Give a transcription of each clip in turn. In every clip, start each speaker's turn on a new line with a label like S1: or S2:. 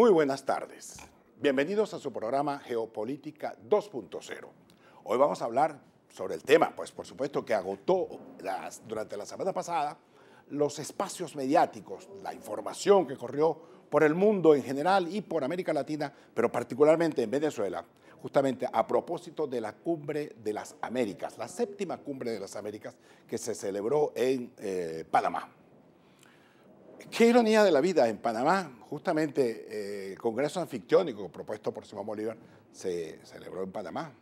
S1: Muy buenas tardes. Bienvenidos a su programa Geopolítica 2.0. Hoy vamos a hablar sobre el tema, pues por supuesto que agotó durante la semana pasada los espacios mediáticos, la información que corrió por el mundo en general y por América Latina, pero particularmente en Venezuela, justamente a propósito de la Cumbre de las Américas, la séptima Cumbre de las Américas que se celebró en eh, Panamá. Qué ironía de la vida, en Panamá, justamente eh, el Congreso Anfictiónico propuesto por Simón Bolívar se celebró en Panamá.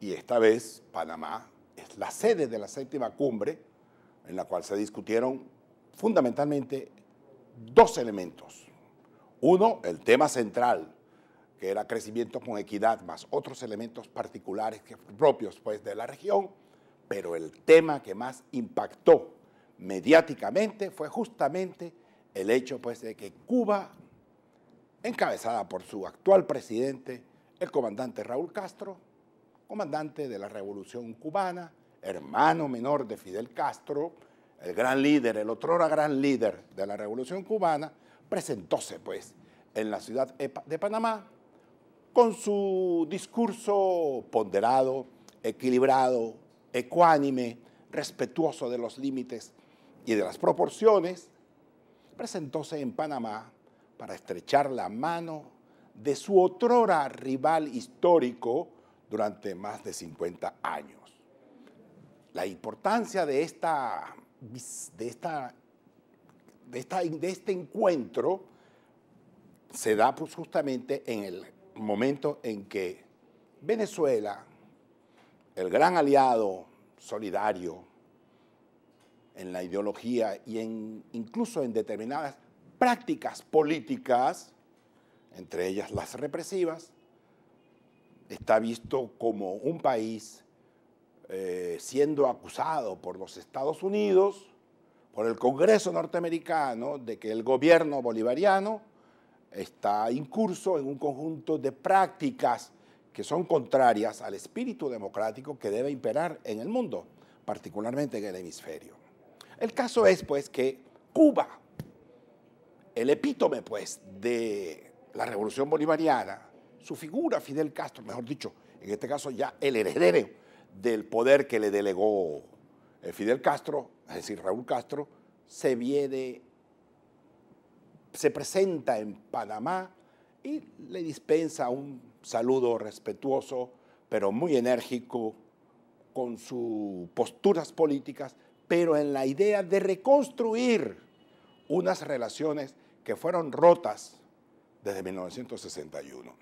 S1: Y esta vez Panamá es la sede de la séptima cumbre en la cual se discutieron fundamentalmente dos elementos. Uno, el tema central, que era crecimiento con equidad, más otros elementos particulares propios pues, de la región, pero el tema que más impactó mediáticamente fue justamente el hecho pues, de que Cuba, encabezada por su actual presidente, el comandante Raúl Castro, comandante de la Revolución Cubana, hermano menor de Fidel Castro, el gran líder, el otrora gran líder de la Revolución Cubana, presentóse pues en la ciudad de Panamá con su discurso ponderado, equilibrado, ecuánime, respetuoso de los límites y de las proporciones, presentóse en Panamá para estrechar la mano de su otrora rival histórico durante más de 50 años. La importancia de, esta, de, esta, de, de este encuentro se da pues, justamente en el momento en que Venezuela, el gran aliado solidario en la ideología y en, incluso en determinadas prácticas políticas, entre ellas las represivas, está visto como un país eh, siendo acusado por los Estados Unidos, por el Congreso norteamericano, de que el gobierno bolivariano está incurso en un conjunto de prácticas que son contrarias al espíritu democrático que debe imperar en el mundo, particularmente en el hemisferio. El caso es pues que Cuba, el epítome pues de la revolución bolivariana, su figura Fidel Castro, mejor dicho, en este caso ya el heredero del poder que le delegó eh, Fidel Castro, es decir, Raúl Castro, se viene, se presenta en Panamá y le dispensa un saludo respetuoso, pero muy enérgico, con sus posturas políticas pero en la idea de reconstruir unas relaciones que fueron rotas desde 1961.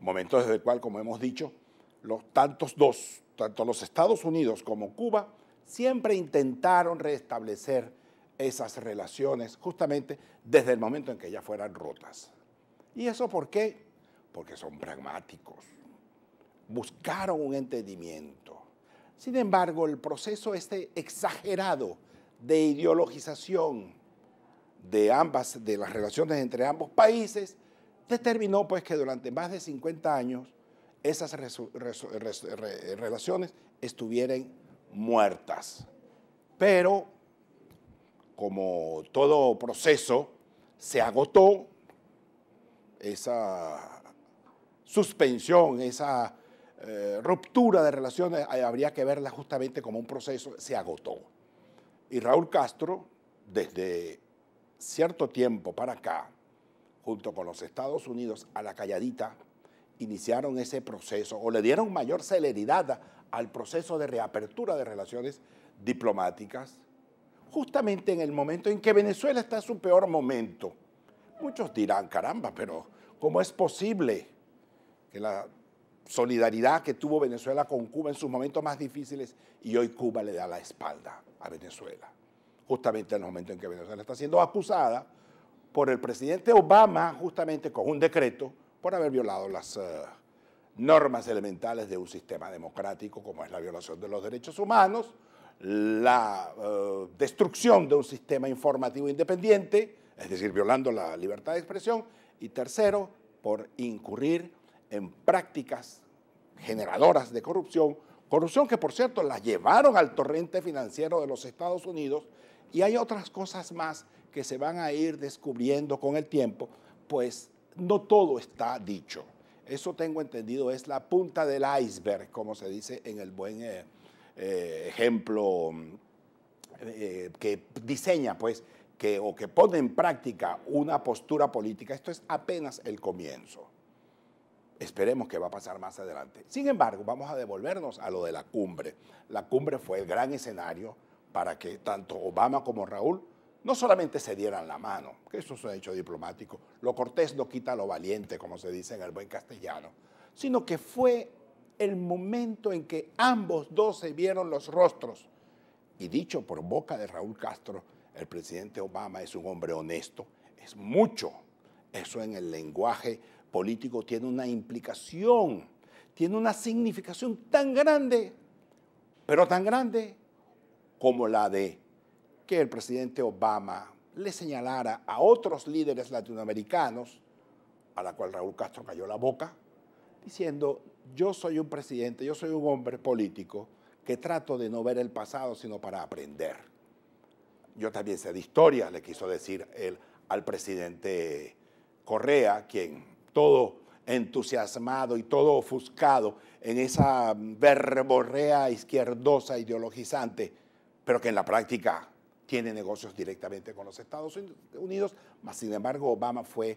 S1: Momento desde el cual, como hemos dicho, los tantos dos, tanto los Estados Unidos como Cuba, siempre intentaron restablecer esas relaciones justamente desde el momento en que ya fueran rotas. ¿Y eso por qué? Porque son pragmáticos. Buscaron un entendimiento. Sin embargo, el proceso este exagerado de ideologización de ambas, de las relaciones entre ambos países, determinó pues que durante más de 50 años esas relaciones estuvieran muertas. Pero, como todo proceso, se agotó esa suspensión, esa eh, ruptura de relaciones habría que verla justamente como un proceso, se agotó. Y Raúl Castro, desde cierto tiempo para acá, junto con los Estados Unidos, a la calladita, iniciaron ese proceso o le dieron mayor celeridad al proceso de reapertura de relaciones diplomáticas, justamente en el momento en que Venezuela está en su peor momento. Muchos dirán, caramba, pero ¿cómo es posible que la solidaridad que tuvo Venezuela con Cuba en sus momentos más difíciles y hoy Cuba le da la espalda a Venezuela, justamente en el momento en que Venezuela está siendo acusada por el presidente Obama, justamente con un decreto, por haber violado las eh, normas elementales de un sistema democrático, como es la violación de los derechos humanos, la eh, destrucción de un sistema informativo independiente, es decir, violando la libertad de expresión, y tercero, por incurrir en prácticas generadoras de corrupción, corrupción que por cierto la llevaron al torrente financiero de los Estados Unidos y hay otras cosas más que se van a ir descubriendo con el tiempo, pues no todo está dicho. Eso tengo entendido, es la punta del iceberg, como se dice en el buen eh, eh, ejemplo eh, que diseña, pues, que, o que pone en práctica una postura política. Esto es apenas el comienzo. Esperemos que va a pasar más adelante. Sin embargo, vamos a devolvernos a lo de la cumbre. La cumbre fue el gran escenario para que tanto Obama como Raúl no solamente se dieran la mano, que eso es un hecho diplomático, lo cortés no quita lo valiente, como se dice en el buen castellano, sino que fue el momento en que ambos dos se vieron los rostros. Y dicho por boca de Raúl Castro, el presidente Obama es un hombre honesto, es mucho, eso en el lenguaje político tiene una implicación, tiene una significación tan grande, pero tan grande como la de que el presidente Obama le señalara a otros líderes latinoamericanos, a la cual Raúl Castro cayó la boca, diciendo, yo soy un presidente, yo soy un hombre político que trato de no ver el pasado, sino para aprender. Yo también sé de historia, le quiso decir él al presidente Correa, quien todo entusiasmado y todo ofuscado en esa verborrea izquierdosa ideologizante, pero que en la práctica tiene negocios directamente con los Estados Unidos, mas sin embargo Obama fue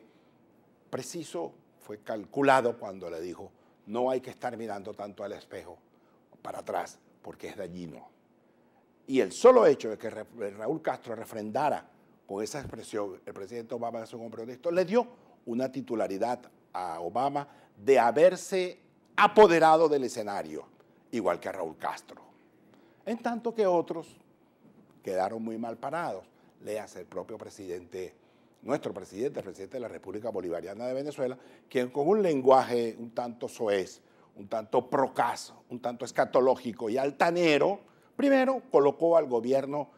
S1: preciso, fue calculado cuando le dijo, no hay que estar mirando tanto al espejo para atrás, porque es dañino. Y el solo hecho de que Raúl Castro refrendara con esa expresión, el presidente Obama es un hombre honesto, le dio una titularidad a Obama de haberse apoderado del escenario, igual que a Raúl Castro. En tanto que otros quedaron muy mal parados. hace el propio presidente, nuestro presidente, el presidente de la República Bolivariana de Venezuela, quien con un lenguaje un tanto soez, un tanto procaso, un tanto escatológico y altanero, primero colocó al gobierno,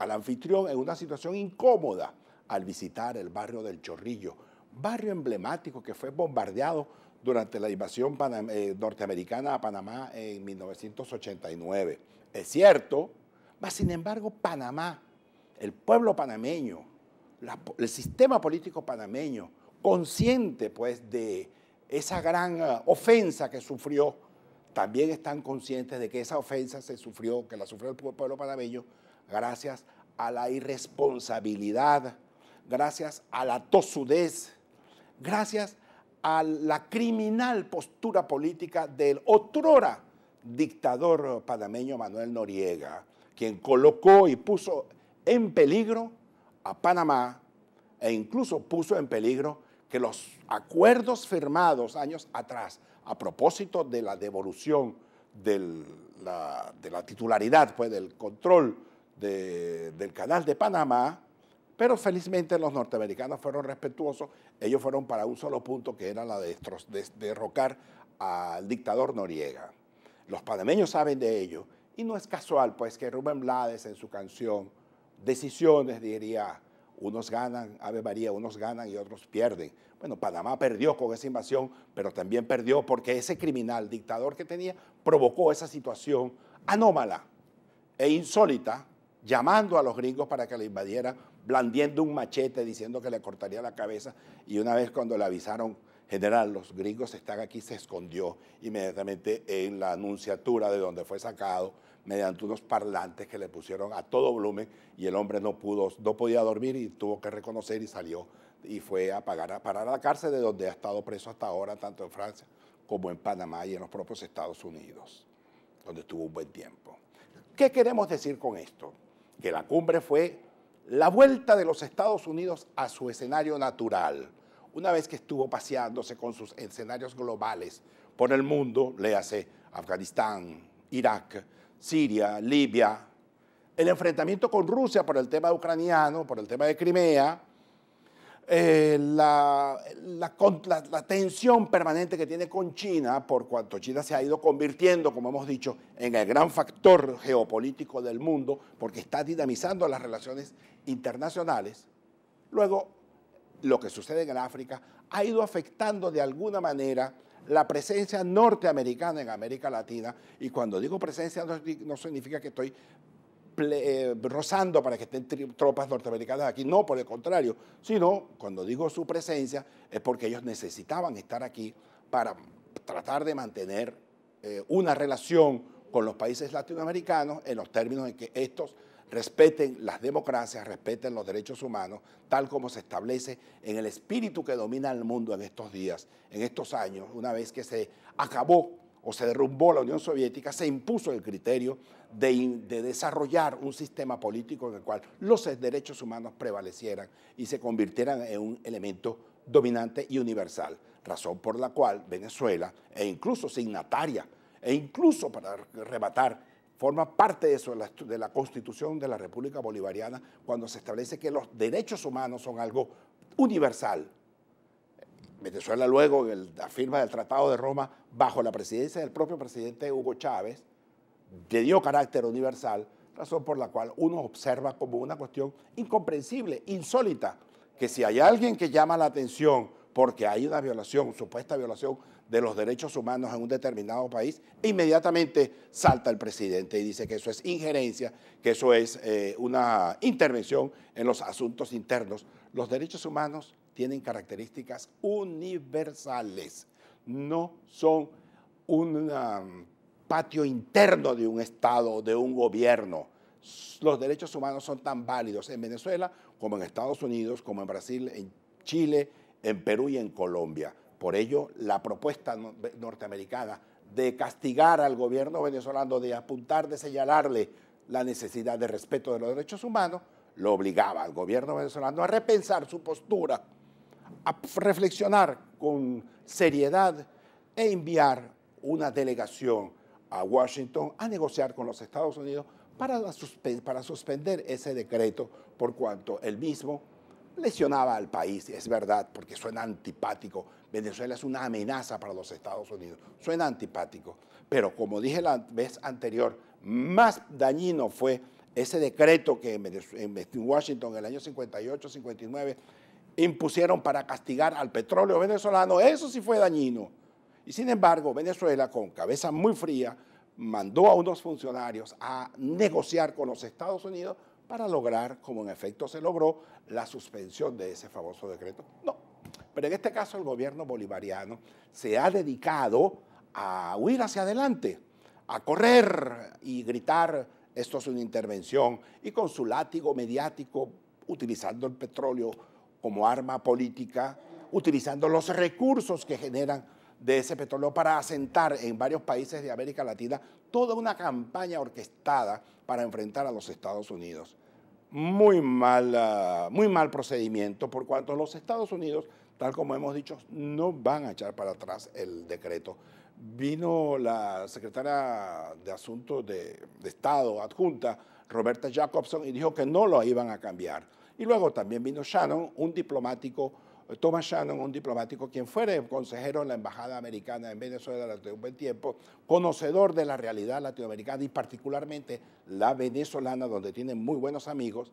S1: al anfitrión, en una situación incómoda al visitar el barrio del Chorrillo, barrio emblemático que fue bombardeado durante la invasión eh, norteamericana a Panamá en 1989. Es cierto, mas sin embargo Panamá, el pueblo panameño, el sistema político panameño, consciente pues de esa gran eh, ofensa que sufrió, también están conscientes de que esa ofensa se sufrió, que la sufrió el pueblo panameño, gracias a la irresponsabilidad, gracias a la tosudez, gracias a la criminal postura política del otrora dictador panameño Manuel Noriega, quien colocó y puso en peligro a Panamá e incluso puso en peligro que los acuerdos firmados años atrás a propósito de la devolución de la titularidad, pues del control del canal de Panamá, pero felizmente los norteamericanos fueron respetuosos, ellos fueron para un solo punto que era la de derrocar al dictador Noriega. Los panameños saben de ello y no es casual pues que Rubén Blades en su canción Decisiones diría, unos ganan, Ave María, unos ganan y otros pierden. Bueno, Panamá perdió con esa invasión, pero también perdió porque ese criminal dictador que tenía provocó esa situación anómala e insólita, llamando a los gringos para que la invadieran blandiendo un machete diciendo que le cortaría la cabeza y una vez cuando le avisaron, general, los gringos están aquí, se escondió inmediatamente en la anunciatura de donde fue sacado mediante unos parlantes que le pusieron a todo volumen y el hombre no pudo, no podía dormir y tuvo que reconocer y salió y fue a, pagar, a parar a la cárcel de donde ha estado preso hasta ahora, tanto en Francia como en Panamá y en los propios Estados Unidos, donde estuvo un buen tiempo. ¿Qué queremos decir con esto? Que la cumbre fue la vuelta de los Estados Unidos a su escenario natural, una vez que estuvo paseándose con sus escenarios globales por el mundo, léase Afganistán, Irak, Siria, Libia, el enfrentamiento con Rusia por el tema ucraniano, por el tema de Crimea, eh, la, la, tensión permanente que tiene con China, por cuanto China se ha ido convirtiendo, como hemos dicho, en el gran factor geopolítico del mundo, porque está dinamizando las relaciones internacionales, luego lo que sucede en África ha ido afectando de alguna manera la presencia norteamericana en América Latina, y cuando digo presencia no significa que estoy eh, rozando para que estén tropas norteamericanas aquí. No, por el contrario, sino cuando digo su presencia es porque ellos necesitaban estar aquí para tratar de mantener eh, una relación con los países latinoamericanos en los términos en que estos respeten las democracias, respeten los derechos humanos, tal como se establece en el espíritu que domina el mundo en estos días, en estos años, una vez que se acabó o se derrumbó la Unión Soviética, se impuso el criterio de, desarrollar un sistema político en el cual los derechos humanos prevalecieran y se convirtieran en un elemento dominante y universal, razón por la cual Venezuela, e incluso signataria, e incluso para rematar, forma parte de, eso, de la Constitución de la República Bolivariana cuando se establece que los derechos humanos son algo universal, Venezuela luego, en la firma del Tratado de Roma, bajo la presidencia del propio presidente Hugo Chávez, le dio carácter universal, razón por la cual uno observa como una cuestión incomprensible, insólita, que si hay alguien que llama la atención porque hay una violación, supuesta violación de los derechos humanos en un determinado país, inmediatamente salta el presidente y dice que eso es injerencia, que eso es eh, una intervención en los asuntos internos los derechos humanos tienen características universales, no son un um, patio interno de un Estado de un gobierno. Los derechos humanos son tan válidos en Venezuela como en Estados Unidos, como en Brasil, en Chile, en Perú y en Colombia. Por ello, la propuesta norteamericana de castigar al gobierno venezolano, de apuntar, de señalarle la necesidad de respeto de los derechos humanos, lo obligaba al gobierno venezolano a repensar su postura, a reflexionar con seriedad e enviar una delegación a Washington a negociar con los Estados Unidos para, para suspender ese decreto por cuanto el mismo lesionaba al país, es verdad, porque suena antipático. Venezuela es una amenaza para los Estados Unidos, suena antipático. Pero como dije la vez anterior, más dañino fue ese decreto que en eh, Washington en el año 58, 59 impusieron para castigar al petróleo venezolano, eso sí fue dañino. Y sin embargo, Venezuela, con cabeza muy fría, mandó a unos funcionarios a negociar con los Estados Unidos para lograr, como en efecto se logró, la suspensión de ese famoso decreto. No, pero en este caso el gobierno bolivariano se ha dedicado a huir hacia adelante, a correr y gritar esto es una intervención y con su látigo mediático, utilizando el petróleo como arma política, utilizando los recursos que generan de ese petróleo para asentar en varios países de América Latina toda una campaña orquestada para enfrentar a los Estados Unidos. Muy mal, muy mal procedimiento por cuanto los Estados Unidos tal como hemos dicho, no van a echar para atrás el decreto. Vino la secretaria de Asuntos de, Estado adjunta, Roberta Jacobson, y dijo que no lo iban a cambiar. Y luego también vino Shannon, un diplomático, eh, Thomas Shannon, un diplomático, quien fuera consejero en la Embajada Americana en Venezuela durante un buen tiempo, conocedor de la realidad latinoamericana y particularmente la venezolana, donde tiene muy buenos amigos,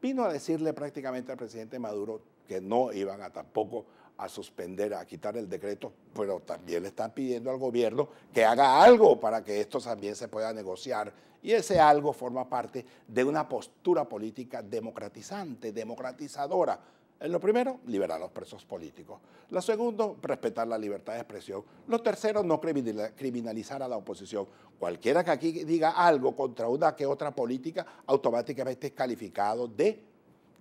S1: vino a decirle prácticamente al presidente Maduro, que no iban a tampoco a suspender, a quitar el decreto, pero también le están pidiendo al gobierno que haga algo para que esto también se pueda negociar. Y ese algo forma parte de una postura política democratizante, democratizadora. En lo primero, liberar a los presos políticos. Lo segundo, respetar la libertad de expresión. Lo tercero, no criminalizar a la oposición. Cualquiera que aquí diga algo contra una que otra política, automáticamente es calificado de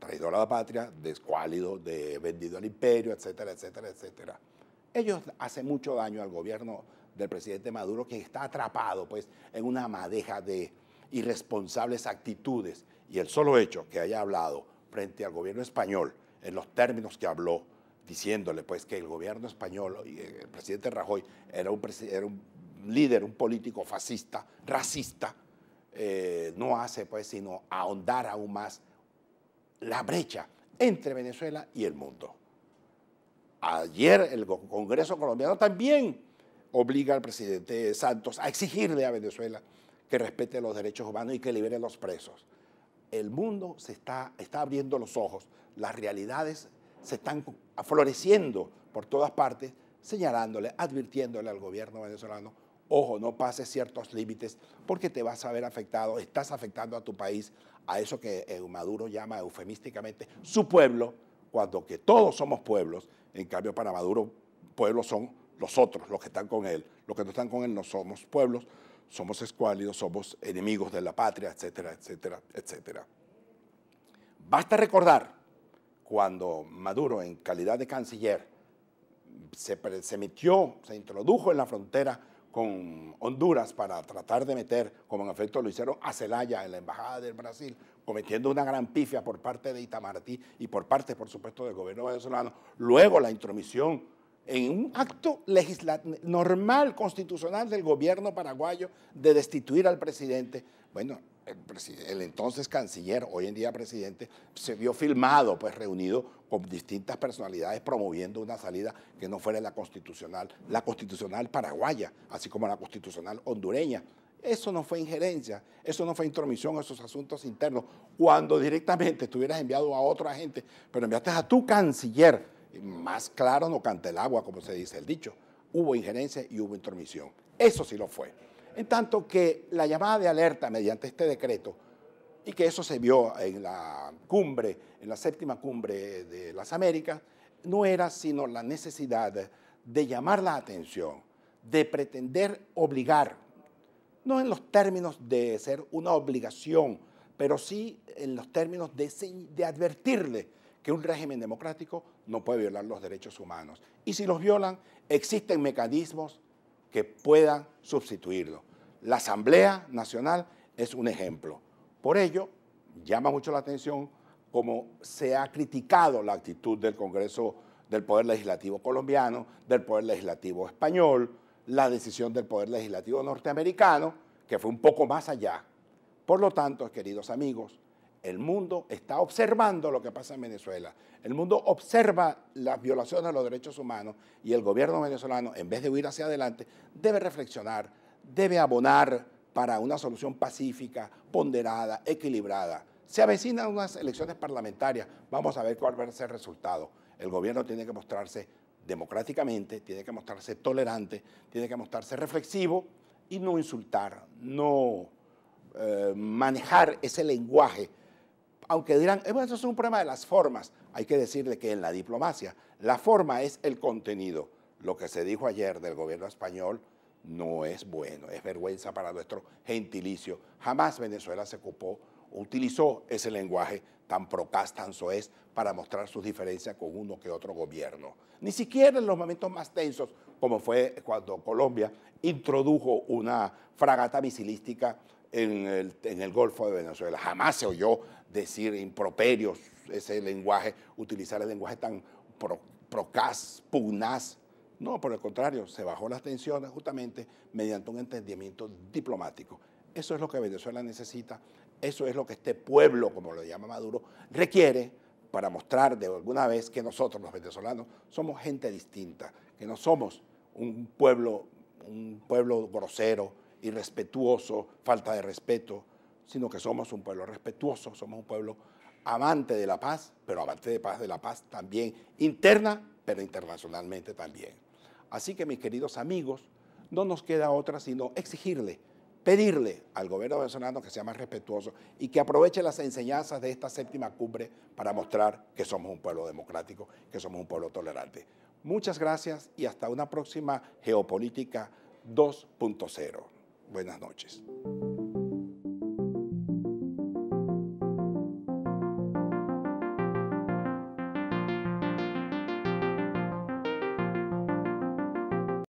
S1: traidor a la patria, descuálido, de vendido al imperio, etcétera, etcétera, etcétera. Ellos hacen mucho daño al gobierno del presidente Maduro que está atrapado pues en una madeja de irresponsables actitudes y el solo hecho que haya hablado frente al gobierno español en los términos que habló diciéndole pues que el gobierno español y eh, el presidente Rajoy era un, líder, un político fascista, racista, eh, no hace pues sino ahondar aún más la brecha entre Venezuela y el mundo. Ayer el Congreso colombiano también obliga al presidente Santos a exigirle a Venezuela que respete los derechos humanos y que libere a los presos. El mundo se está, está abriendo los ojos, las realidades se están floreciendo por todas partes, señalándole, advirtiéndole al gobierno venezolano ojo, no pases ciertos límites porque te vas a ver afectado, estás afectando a tu país, a eso que Maduro llama eufemísticamente su pueblo, cuando que todos somos pueblos, en cambio para Maduro pueblos son los otros, los que están con él, los que no están con él no somos pueblos, somos escuálidos, somos enemigos de la patria, etcétera, etcétera, etcétera. Basta recordar cuando Maduro en calidad de canciller se, se metió, se introdujo en la frontera con Honduras para tratar de meter, como en efecto lo hicieron a Celaya en la Embajada del Brasil, cometiendo una gran pifia por parte de Itamaraty y por parte, por supuesto, del gobierno venezolano. Luego la intromisión en un acto normal, constitucional del gobierno paraguayo de destituir al presidente. Bueno, el, entonces canciller, hoy en día presidente, se vio filmado, pues reunido con distintas personalidades promoviendo una salida que no fuera la constitucional, la constitucional paraguaya, así como la constitucional hondureña. Eso no fue injerencia, eso no fue intromisión a esos asuntos internos, cuando directamente estuvieras enviado a otra gente, pero enviaste a tu canciller, más claro no canta el agua, como se dice el dicho. Hubo injerencia y hubo intromisión. Eso sí lo fue. En tanto que la llamada de alerta mediante este decreto, y que eso se vio en la cumbre, en la séptima cumbre de las Américas, no era sino la necesidad de llamar la atención, de pretender obligar, no en los términos de ser una obligación, pero sí en los términos de, de advertirle que un régimen democrático no puede violar los derechos humanos. Y si los violan, existen mecanismos que puedan sustituirlo. La Asamblea Nacional es un ejemplo. Por ello, llama mucho la atención cómo se ha criticado la actitud del Congreso del Poder Legislativo colombiano, del Poder Legislativo español, la decisión del Poder Legislativo norteamericano, que fue un poco más allá. Por lo tanto, queridos amigos, el mundo está observando lo que pasa en Venezuela. El mundo observa las violaciones a los derechos humanos y el gobierno venezolano, en vez de huir hacia adelante, debe reflexionar, debe abonar para una solución pacífica, ponderada, equilibrada. Se avecinan unas elecciones parlamentarias. Vamos a ver cuál va a ser el resultado. El gobierno tiene que mostrarse democráticamente, tiene que mostrarse tolerante, tiene que mostrarse reflexivo y no insultar, no eh, manejar ese lenguaje aunque dirán, eh, eso es un problema de las formas, hay que decirle que en la diplomacia la forma es el contenido. Lo que se dijo ayer del gobierno español no es bueno, es vergüenza para nuestro gentilicio. Jamás Venezuela se ocupó, utilizó ese lenguaje tan procaz, tan soez, para mostrar sus diferencias con uno que otro gobierno. Ni siquiera en los momentos más tensos, como fue cuando Colombia introdujo una fragata misilística en el, en el, Golfo de Venezuela. Jamás se oyó decir improperios, ese lenguaje, utilizar el lenguaje tan procas, procaz, pugnaz. No, por el contrario, se bajó las tensiones justamente mediante un entendimiento diplomático. Eso es lo que Venezuela necesita, eso es lo que este pueblo, como lo llama Maduro, requiere para mostrar de alguna vez que nosotros los venezolanos somos gente distinta, que no somos un pueblo un pueblo grosero, irrespetuoso, falta de respeto, sino que somos un pueblo respetuoso, somos un pueblo amante de la paz, pero amante de paz de la paz también interna, pero internacionalmente también. Así que mis queridos amigos, no nos queda otra sino exigirle, pedirle al gobierno venezolano que sea más respetuoso y que aproveche las enseñanzas de esta séptima cumbre para mostrar que somos un pueblo democrático, que somos un pueblo tolerante. Muchas gracias y hasta una próxima Geopolítica 2.0. Buenas noches.